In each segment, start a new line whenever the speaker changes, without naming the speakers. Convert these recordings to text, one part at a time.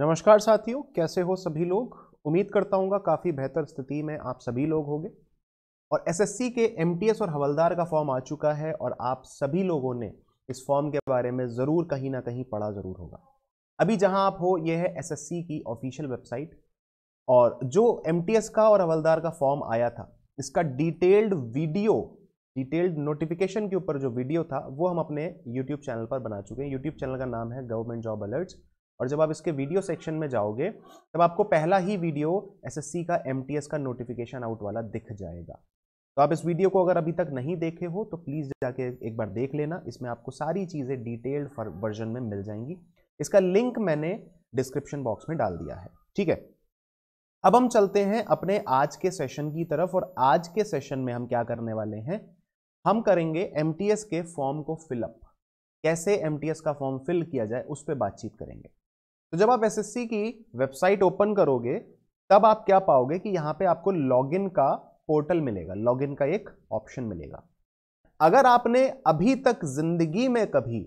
नमस्कार साथियों कैसे हो सभी लोग उम्मीद करता हूँ काफ़ी बेहतर स्थिति में आप सभी लोग होंगे और एसएससी के एमटीएस और हवलदार का फॉर्म आ चुका है और आप सभी लोगों ने इस फॉर्म के बारे में ज़रूर कहीं ना कहीं पढ़ा ज़रूर होगा अभी जहाँ आप हो यह है एसएससी की ऑफिशियल वेबसाइट और जो एम का और हवलदार का फॉर्म आया था इसका डिटेल्ड वीडियो डिटेल्ड नोटिफिकेशन के ऊपर जो वीडियो था वो हम अपने यूट्यूब चैनल पर बना चुके हैं यूट्यूब चैनल का नाम है गवर्नमेंट जॉब अलर्ट्स और जब आप इसके वीडियो सेक्शन में जाओगे तब आपको पहला ही वीडियो एसएससी का एमटीएस का नोटिफिकेशन आउट वाला दिख जाएगा तो आप इस वीडियो को अगर अभी तक नहीं देखे हो तो प्लीज़ जाके एक बार देख लेना इसमें आपको सारी चीज़ें डिटेल्ड वर्जन में मिल जाएंगी इसका लिंक मैंने डिस्क्रिप्शन बॉक्स में डाल दिया है ठीक है अब हम चलते हैं अपने आज के सेशन की तरफ और आज के सेशन में हम क्या करने वाले हैं हम करेंगे एम के फॉर्म को फिलअप कैसे एम का फॉर्म फिल किया जाए उस पर बातचीत करेंगे तो जब आप एसएससी की वेबसाइट ओपन करोगे तब आप क्या पाओगे कि यहां पे आपको लॉगिन का पोर्टल मिलेगा लॉगिन का एक ऑप्शन मिलेगा अगर आपने अभी तक जिंदगी में कभी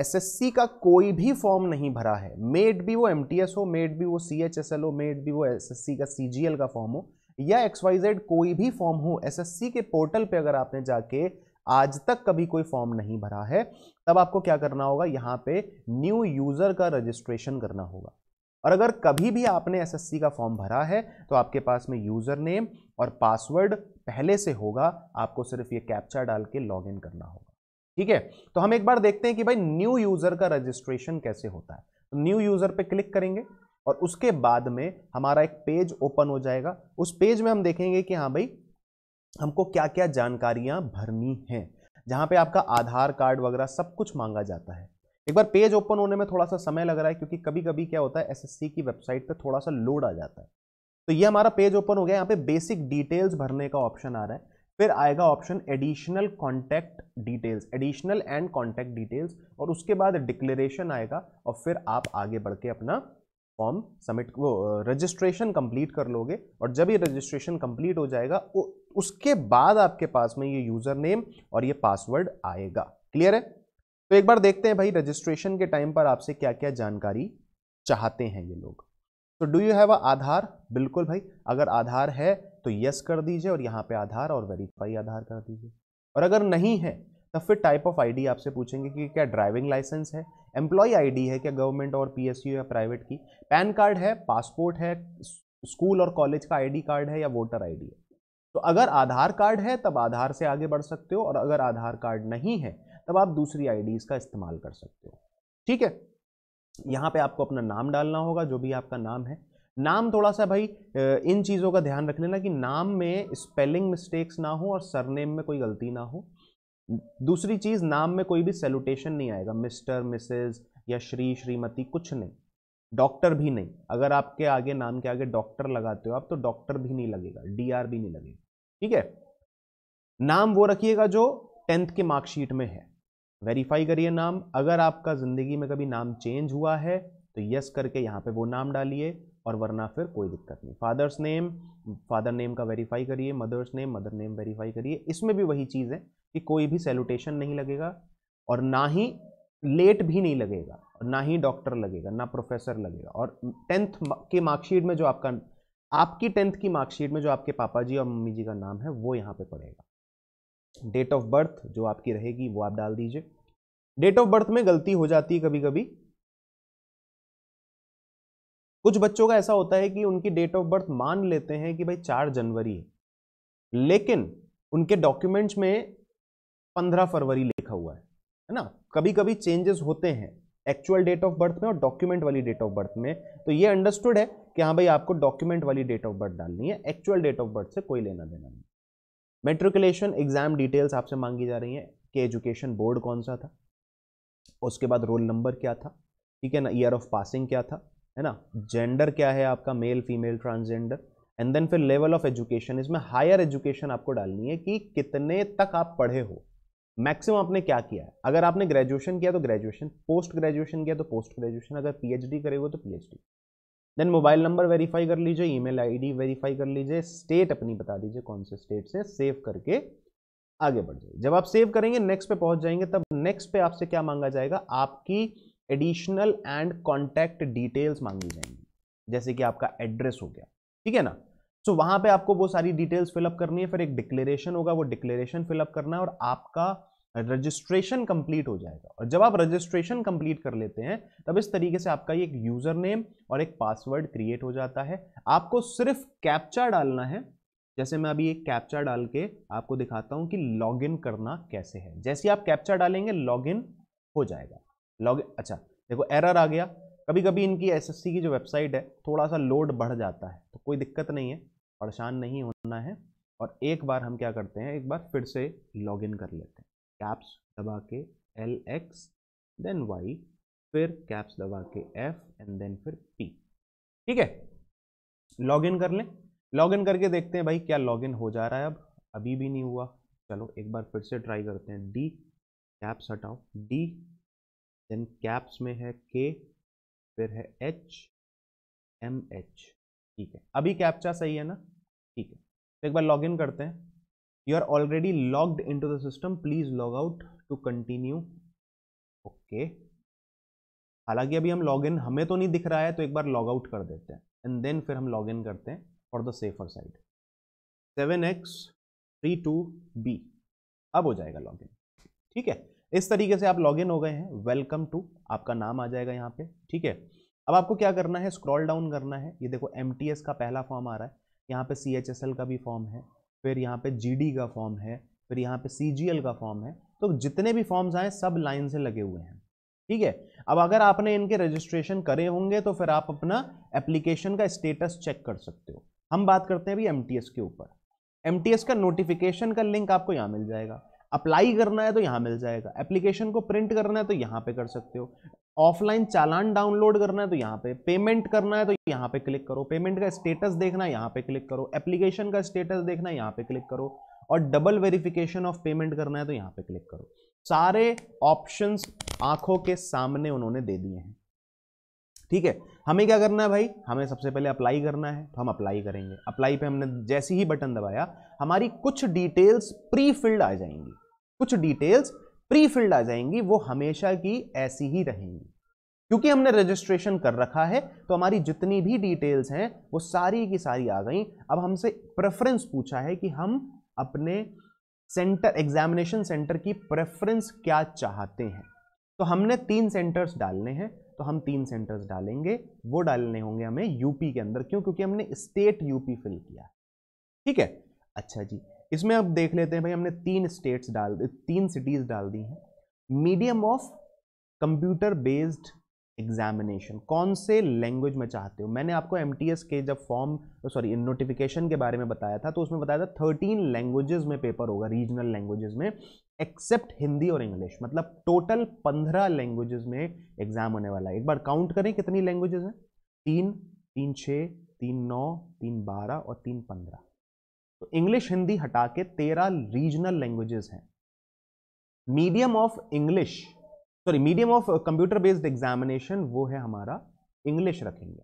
एसएससी का कोई भी फॉर्म नहीं भरा है मेड भी वो एमटीएस हो मेड भी वो सीएचएसएल हो मेड भी वो एसएससी का सीजीएल का फॉर्म हो या एक्सवाइजेड कोई भी फॉर्म हो एसएससी के पोर्टल पे अगर आपने जाके आज तक कभी कोई फॉर्म नहीं भरा है तब आपको क्या करना होगा यहाँ पे न्यू यूज़र का रजिस्ट्रेशन करना होगा और अगर कभी भी आपने एसएससी का फॉर्म भरा है तो आपके पास में यूज़र नेम और पासवर्ड पहले से होगा आपको सिर्फ ये कैप्चा डाल के लॉग इन करना होगा ठीक है तो हम एक बार देखते हैं कि भाई न्यू यूज़र का रजिस्ट्रेशन कैसे होता है तो न्यू यूज़र पे क्लिक करेंगे और उसके बाद में हमारा एक पेज ओपन हो जाएगा उस पेज में हम देखेंगे कि हाँ भाई हमको क्या क्या जानकारियाँ भरनी हैं जहाँ पे आपका आधार कार्ड वगैरह सब कुछ मांगा जाता है एक बार पेज ओपन होने में थोड़ा सा समय लग रहा है क्योंकि कभी कभी क्या होता है एसएससी की वेबसाइट पे थोड़ा सा लोड आ जाता है तो ये हमारा पेज ओपन हो गया यहाँ पे बेसिक डिटेल्स भरने का ऑप्शन आ रहा है फिर आएगा option additional contact details additional and contact details और उसके बाद डिक्लेरेशन आएगा और फिर आप आगे बढ़ के अपना फॉर्म सबमिट वो रजिस्ट्रेशन कंप्लीट कर लोगे और जब ये रजिस्ट्रेशन कंप्लीट हो जाएगा उसके बाद आपके पास में ये यूज़र नेम और ये पासवर्ड आएगा क्लियर है तो एक बार देखते हैं भाई रजिस्ट्रेशन के टाइम पर आपसे क्या क्या जानकारी चाहते हैं ये लोग तो do you have a Aadhaar बिल्कुल भाई अगर आधार है तो यस कर दीजिए और यहाँ पे आधार और वेरीफाई आधार कर दीजिए और अगर नहीं है तब तो फिर टाइप ऑफ आईडी आपसे पूछेंगे कि क्या ड्राइविंग लाइसेंस है एम्प्लॉय आईडी है क्या गवर्नमेंट और पीएसयू या प्राइवेट की पैन कार्ड है पासपोर्ट है स्कूल और कॉलेज का आईडी कार्ड है या वोटर आईडी है तो अगर आधार कार्ड है तब आधार से आगे बढ़ सकते हो और अगर आधार कार्ड नहीं है तब आप दूसरी आई का इस्तेमाल कर सकते हो ठीक है यहाँ पे आपको अपना नाम डालना होगा जो भी आपका नाम है नाम थोड़ा सा भाई इन चीज़ों का ध्यान रख लेना कि नाम में स्पेलिंग मिस्टेक्स ना हो और सरनेम में कोई गलती ना हो दूसरी चीज़ नाम में कोई भी सेल्यूटेशन नहीं आएगा मिस्टर मिसेज या श्री श्रीमती कुछ नहीं डॉक्टर भी नहीं अगर आपके आगे नाम के आगे डॉक्टर लगाते हो आप तो डॉक्टर भी नहीं लगेगा डीआर भी नहीं लगेगा ठीक है नाम वो रखिएगा जो टेंथ के मार्कशीट में है वेरीफाई करिए नाम अगर आपका ज़िंदगी में कभी नाम चेंज हुआ है तो यस करके यहाँ पे वो नाम डालिए और वरना फिर कोई दिक्कत नहीं फादर्स नेम फादर नेम का वेरीफाई करिए mother's name mother name verify करिए इसमें भी वही चीज़ है कि कोई भी सैल्यूटेशन नहीं लगेगा और ना ही लेट भी नहीं लगेगा और ना ही डॉक्टर लगेगा ना प्रोफेसर लगेगा और टेंथ के मार्कशीट में जो आपका आपकी टेंथ की मार्कशीट में जो आपके पापा जी और मम्मी जी का नाम है वो यहाँ पे पड़ेगा डेट ऑफ बर्थ जो आपकी रहेगी वो आप डाल दीजिए डेट ऑफ बर्थ में गलती हो जाती है कभी कभी कुछ बच्चों का ऐसा होता है कि उनकी डेट ऑफ बर्थ मान लेते हैं कि भाई चार जनवरी है लेकिन उनके डॉक्यूमेंट्स में पंद्रह फरवरी लिखा हुआ है है ना कभी कभी चेंजेस होते हैं एक्चुअल डेट ऑफ बर्थ में और डॉक्यूमेंट वाली डेट ऑफ बर्थ में तो ये अंडरस्टूड है कि हाँ भाई आपको डॉक्यूमेंट वाली डेट ऑफ बर्थ डालनी है एक्चुअल डेट ऑफ बर्थ से कोई लेना देना नहीं मेट्रिकुलेशन एग्जाम डिटेल्स आपसे मांगी जा रही है कि एजुकेशन बोर्ड कौन सा था उसके बाद रोल नंबर क्या था ठीक है ना ईयर ऑफ पासिंग क्या था है ना जेंडर क्या है आपका male female transgender and then फिर लेवल ऑफ एजुकेशन इसमें हायर एजुकेशन आपको डालनी है कि कितने तक आप पढ़े हो मैक्सिमम आपने क्या किया है अगर आपने ग्रेजुएशन किया तो ग्रेजुएशन पोस्ट ग्रेजुएशन किया तो पोस्ट ग्रेजुएशन अगर पीएचडी करेगा तो PhD then mobile number verify कर लीजिए ईमेल आईडी वेरीफाई कर लीजिए स्टेट अपनी बता दीजिए कौन से स्टेट से सेव करके आगे बढ़ जाइए जब आप सेव करेंगे नेक्स्ट पे पहुंच जाएंगे तब नेक्स्ट पे आपसे क्या मांगा जाएगा आपकी एडिशनल एंड कॉन्टैक्ट डिटेल्स मांगी जाएंगी जैसे कि आपका एड्रेस हो गया ठीक है ना सो so, वहाँ पे आपको वो सारी डिटेल्स फिलअप करनी है फिर एक डिक्लेरेशन होगा वो डिक्लेरेशन फिलअप करना है और आपका रजिस्ट्रेशन कंप्लीट हो जाएगा और जब आप रजिस्ट्रेशन कंप्लीट कर लेते हैं तब इस तरीके से आपका एक यूज़र नेम और एक पासवर्ड क्रिएट हो जाता है आपको सिर्फ कैप्चा डालना है जैसे मैं अभी एक कैप्चा डाल के आपको दिखाता हूँ कि लॉगिन करना कैसे है जैसे आप कैप्चा डालेंगे लॉगिन हो जाएगा लॉगिन अच्छा देखो एरर आ गया कभी कभी इनकी एसएससी की जो वेबसाइट है थोड़ा सा लोड बढ़ जाता है तो कोई दिक्कत नहीं है परेशान नहीं होना है और एक बार हम क्या करते हैं एक बार फिर से लॉग इन कर लेते हैं कैप्स दबा के एल एक्स देन वाई फिर कैप्स दबा के एफ एंड देन फिर पी ठीक है लॉग इन कर लें लॉग इन करके देखते हैं भाई क्या लॉग इन हो जा रहा है अब अभी भी नहीं हुआ चलो एक बार फिर से ट्राई करते हैं डी कैप्स हटाओ डी देन कैप्स में है के फिर है एच एम एच ठीक है अभी कैप्चा सही है ना ठीक है तो एक बार लॉग इन करते हैं you are already logged in to the system please log out to continue okay हालांकि अभी हम लॉग इन हमें तो नहीं दिख रहा है तो एक बार लॉग आउट कर देते हैं एंड देन फिर हम लॉग इन करते हैं for the safer side seven X three two B अब हो जाएगा लॉग इन ठीक है इस तरीके से आप लॉग इन हो गए हैं वेलकम टू आपका नाम आ जाएगा यहाँ पे ठीक है अब आपको क्या करना है स्क्रॉल डाउन करना है ये देखो एम का पहला फॉर्म आ रहा है यहाँ पे सी का भी फॉर्म है फिर यहाँ पे जी का फॉर्म है फिर यहाँ पे सी का फॉर्म है तो जितने भी फॉर्म्स आए सब लाइन से लगे हुए हैं ठीक है अब अगर आपने इनके रजिस्ट्रेशन करे होंगे तो फिर आप अपना एप्लीकेशन का स्टेटस चेक कर सकते हो हम बात करते हैं अभी एम के ऊपर एम का नोटिफिकेशन का लिंक आपको यहाँ मिल जाएगा अप्लाई करना है तो यहाँ मिल जाएगा एप्लीकेशन को प्रिंट करना है तो यहाँ पे कर सकते हो ऑफलाइन चालान डाउनलोड करना है तो यहाँ पे पेमेंट करना है तो यहाँ पे क्लिक करो पेमेंट का स्टेटस देखना है यहाँ पे क्लिक करो एप्लीकेशन का स्टेटस देखना है यहाँ पे क्लिक करो और डबल वेरिफिकेशन ऑफ पेमेंट करना है तो यहाँ पे क्लिक करो सारे ऑप्शंस आंखों के सामने उन्होंने दे दिए हैं ठीक है हमें क्या करना है भाई हमें सबसे पहले अप्लाई करना है तो हम अप्लाई करेंगे अप्लाई पे हमने जैसे ही बटन दबाया हमारी कुछ डिटेल्स प्री फिल्ड आ जाएंगी कुछ डिटेल्स प्री फिल्ड आ जाएंगी वो हमेशा की ऐसी ही रहेंगी क्योंकि हमने रजिस्ट्रेशन कर रखा है तो हमारी जितनी भी डिटेल्स हैं वो सारी की सारी आ गई अब हमसे प्रेफरेंस पूछा है कि हम अपने सेंटर एग्जामिनेशन सेंटर की प्रेफरेंस क्या चाहते हैं तो हमने तीन सेंटर्स डालने हैं तो हम तीन सेंटर्स डालेंगे वो डालने होंगे हमें यूपी के अंदर क्यों क्योंकि हमने स्टेट यूपी फिल किया ठीक है अच्छा जी इसमें अब देख लेते हैं भाई हमने तीन स्टेट्स डाल तीन सिटीज़ डाल दी हैं medium of computer based examination कौन से लैंग्वेज में चाहते हो मैंने आपको एम के जब फॉर्म सॉरी नोटिफिकेशन के बारे में बताया था तो उसमें बताया था थर्टीन लैंग्वेजेस में पेपर होगा रीजनल लैंग्वेजेस में एक्सेप्ट हिंदी और इंग्लिश मतलब टोटल पंद्रह लैंग्वेजेस में एग्जाम होने वाला है एक बार काउंट करें कितनी लैंग्वेजेस हैं तीन तीन छः तीन नौ तीन बारह और तीन पंद्रह तो इंग्लिश हिंदी हटा के तेरह रीजनल लैंग्वेजेस हैं medium of English sorry medium of computer based examination वो है हमारा इंग्लिश रखेंगे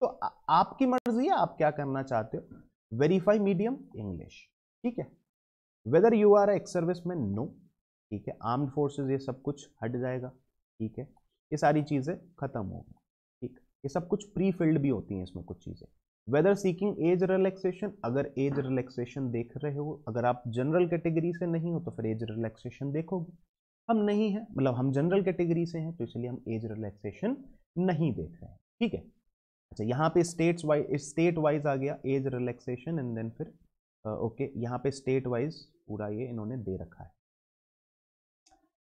तो आ, आपकी मर्जी है आप क्या करना चाहते हो वेरीफाई मीडियम इंग्लिश ठीक है whether you are ex service में नो ठीक है आर्म्ड फोर्सेस ये सब कुछ हट जाएगा ठीक है ये सारी चीज़ें खत्म होगी ठीक ये सब कुछ प्री फिल्ड भी होती हैं इसमें कुछ चीज़ें वेदर सीकिंग एज रिलैक्सेशन अगर एज रिलैक्सेशन देख रहे हो अगर आप जनरल कैटेगरी से नहीं हो तो फिर एज रिलैक्सेशन देखोगे हम नहीं हैं मतलब हम जनरल कैटेगरी से हैं तो इसलिए हम एज रिलैक्सेशन नहीं देख रहे हैं ठीक है अच्छा यहाँ पे स्टेट्स वाइज स्टेट वाइज आ गया एज रिलैक्सेशन एंड देन फिर ओके यहाँ पे स्टेट वाइज पूरा ये इन्होंने दे रखा है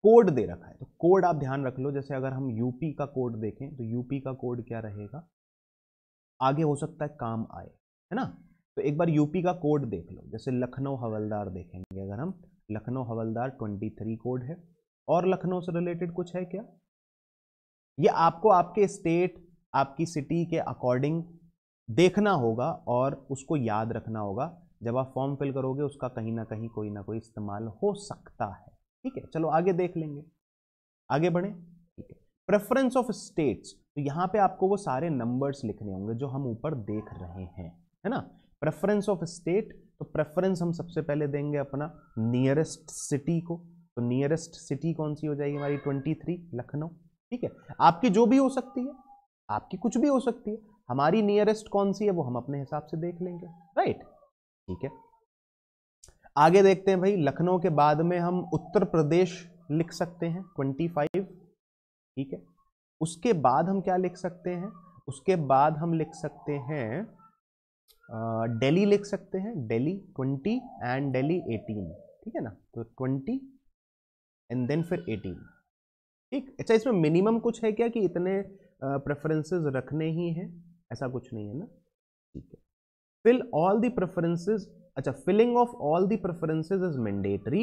कोड दे रखा है तो कोड आप ध्यान रख लो जैसे अगर हम यूपी का कोड देखें तो यूपी का कोड क्या रहेगा आगे हो सकता है काम आए है ना तो एक बार यूपी का कोड देख लो जैसे लखनऊ हवलदार देखेंगे अगर हम लखनऊ हवलदार ट्वेंटी थ्री कोड है और लखनऊ से रिलेटेड कुछ है क्या ये आपको आपके स्टेट आपकी सिटी के अकॉर्डिंग देखना होगा और उसको याद रखना होगा जब आप फॉर्म फिल करोगे उसका कहीं ना कहीं कोई ना कोई इस्तेमाल हो सकता है ठीक है चलो आगे देख लेंगे आगे बढ़ें प्रेफरेंस ऑफ स्टेट्स तो यहाँ पे आपको वो सारे नंबर्स लिखने होंगे जो हम ऊपर देख रहे हैं है ना प्रेफरेंस ऑफ स्टेट तो प्रेफरेंस हम सबसे पहले देंगे अपना नियरेस्ट सिटी को तो नियरेस्ट सिटी कौन सी हो जाएगी हमारी ट्वेंटी थ्री लखनऊ ठीक है आपकी जो भी हो सकती है आपकी कुछ भी हो सकती है हमारी नियरेस्ट कौन सी है वो हम अपने हिसाब से देख लेंगे राइट ठीक है आगे देखते हैं भाई लखनऊ के बाद में हम उत्तर प्रदेश लिख सकते हैं ट्वेंटी फाइव ठीक है उसके बाद हम क्या लिख सकते हैं उसके बाद हम लिख सकते हैं दिल्ली लिख सकते हैं Delhi twenty and Delhi eighteen ठीक है ना तो ट्वेंटी एंड देन फिर एटीन ठीक अच्छा इसमें मिनिमम कुछ है क्या कि इतने प्रेफरेंसेस रखने ही हैं ऐसा कुछ नहीं है ना ठीक है फिल ऑल दी प्रेफरेंसेस अच्छा filling of all the preferences is mandatory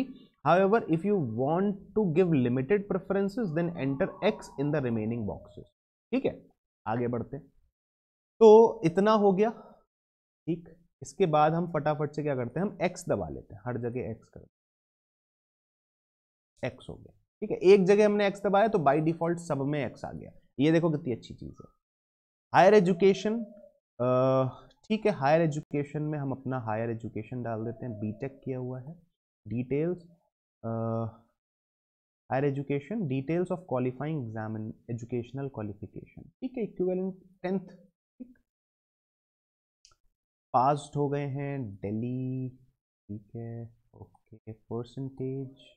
however if you want to give limited preferences then enter X in the remaining boxes ठीक है आगे बढ़ते तो इतना हो गया ठीक इसके बाद हम फटाफट से क्या करते हैं हम एक्स दबा लेते हैं हर जगह एक्स कर एक्स हो गया ठीक है एक जगह हमने एक्स दबाया तो बाई डिफॉल्ट सब में एक्स आ गया ये देखो कितनी अच्छी चीज़ है हायर एजुकेशन ठीक है हायर एजुकेशन में हम अपना हायर एजुकेशन डाल देते हैं बीटेक किया हुआ है details higher education details of qualifying exam educational qualification ठीक है इक्विवेलेंट टेंथ ठीक पास हो गए हैं दिल्ली ठीक है ओके परसेंटेज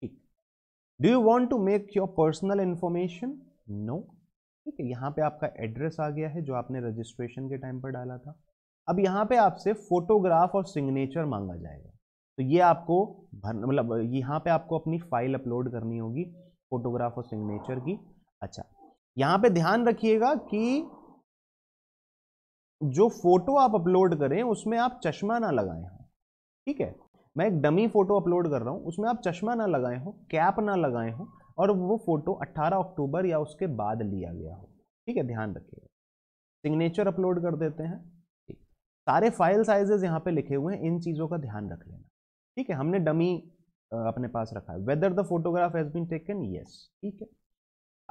ठीक do you want to make your personal information no ठीक है यहाँ पे आपका एड्रेस आ गया है जो आपने रजिस्ट्रेशन के टाइम पर डाला था अब यहाँ पे आपसे फोटोग्राफ और सिग्नेचर मांगा जाएगा तो ये आपको भर मतलब यहाँ पे आपको अपनी फाइल अपलोड करनी होगी फोटोग्राफ और सिग्नेचर की अच्छा यहाँ पे ध्यान रखिएगा कि जो फोटो आप अपलोड करें उसमें आप चश्मा ना लगाए हों ठीक है मैं एक डमी फोटो अपलोड कर रहा हूँ उसमें आप चश्मा ना लगाए हों कैप ना लगाए हों और वो फोटो 18 अक्टूबर या उसके बाद लिया गया हो ठीक है ध्यान रखिएगा सिग्नेचर अपलोड कर देते हैं ठीक सारे फाइल साइजेस यहाँ पे लिखे हुए हैं इन चीज़ों का ध्यान रख लेना ठीक है हमने डमी अपने पास रखा है whether the photograph has been taken yes ठीक है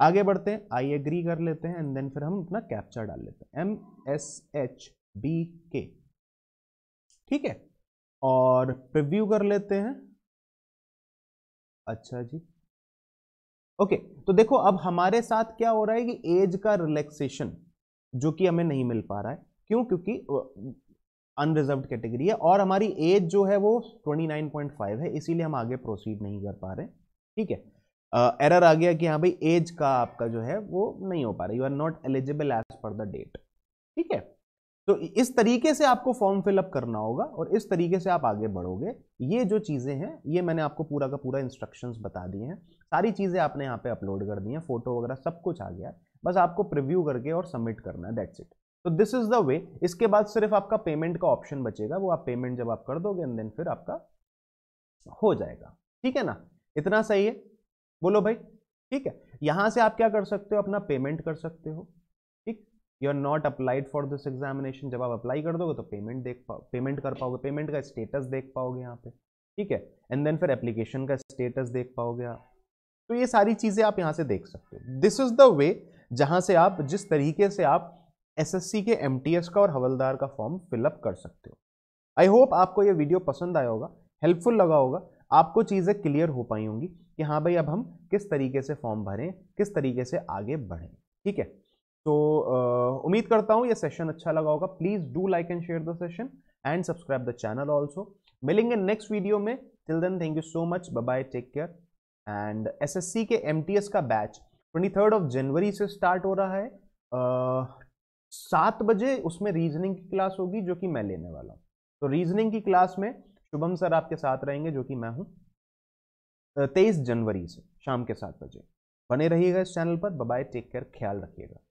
आगे बढ़ते हैं आई एग्री कर लेते हैं एंड देन फिर हम अपना कैप्चर डाल लेते हैं एम एस एच बी के ठीक है और प्रिव्यू कर लेते हैं अच्छा जी ओके तो देखो अब हमारे साथ क्या हो रहा है कि एज का रिलैक्सेशन जो कि हमें नहीं मिल पा रहा है क्यों क्योंकि अनरिजर्व कैटेगरी है और हमारी एज जो है वो 29.5 है इसीलिए हम आगे प्रोसीड नहीं कर पा रहे ठीक है एरर uh, आ गया कि हाँ भाई एज का आपका जो है वो नहीं हो पा रहा you are not eligible as per the date ठीक है तो इस तरीके से आपको फॉर्म फिलअप करना होगा और इस तरीके से आप आगे बढ़ोगे ये जो चीज़ें हैं ये मैंने आपको पूरा का पूरा इंस्ट्रक्शंस बता दिए हैं सारी चीज़ें आपने यहाँ पे अपलोड कर दी हैं फोटो वगैरह सब कुछ आ गया है बस आपको प्रिव्यू करके और सबमिट करना है दैट्स इट तो दिस इज़ द वे इसके बाद सिर्फ आपका पेमेंट का ऑप्शन बचेगा वो आप पेमेंट जब आप कर दोगे एंड देन फिर आपका हो जाएगा ठीक है ना इतना सही है बोलो भाई ठीक है यहाँ से आप क्या कर सकते हो अपना पेमेंट कर सकते हो you are not applied for this examination जब आप अप्लाई कर दोगे तो पेमेंट देख पाओ पेमेंट कर पाओगे पेमेंट का स्टेटस देख पाओगे यहाँ पे ठीक है एंड देन फिर एप्लीकेशन का स्टेटस देख पाओगे आप तो ये सारी चीज़ें आप यहाँ से देख सकते हो दिस इज़ द वे जहाँ से आप जिस तरीके से आप एसएससी के एस का और हवलदार का फॉर्म फिलअप कर सकते हो आई होप आपको ये वीडियो पसंद आया होगा हेल्पफुल लगा होगा आपको चीज़ें क्लियर हो पाई होंगी कि हाँ भाई अब हम किस तरीके से फॉर्म भरें किस तरीके से आगे बढ़ें ठीक है तो उम्मीद करता हूँ ये सेशन अच्छा लगा होगा please do like and share the session and subscribe the channel also मिलेंगे नेक्स्ट वीडियो में till then thank you so much bye take care and SSC के एमटीएस का batch twenty third of January से start हो रहा है सात बजे उसमें रीजनिंग की क्लास होगी जो कि मैं लेने वाला हूँ तो रीजनिंग की क्लास में शुभम सर आपके साथ रहेंगे जो कि मैं हूँ तेईस जनवरी से शाम के सात बजे बने रहिएगा इस चैनल पर बाय टेक केयर ख्याल रखिएगा